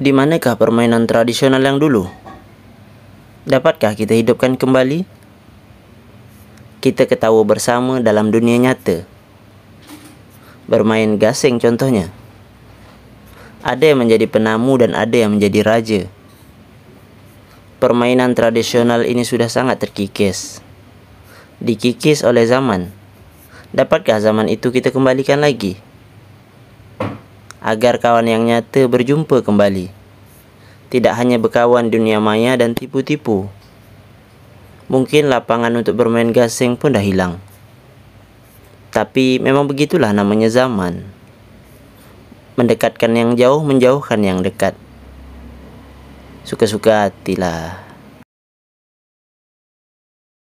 Di manakah permainan tradisional yang dulu? Dapatkah kita hidupkan kembali? Kita ketawa bersama dalam dunia nyata. Bermain gasing contohnya. Ada yang menjadi penamu dan ada yang menjadi raja. Permainan tradisional ini sudah sangat terkikis. Dikikis oleh zaman. Dapatkah zaman itu kita kembalikan lagi? agar kawan yang nyata berjumpa kembali. Tidak hanya berkawan dunia maya dan tipu-tipu. Mungkin lapangan untuk bermain gasing pun dah hilang. Tapi memang begitulah namanya zaman. Mendekatkan yang jauh, menjauhkan yang dekat. Suka-suka hatilah.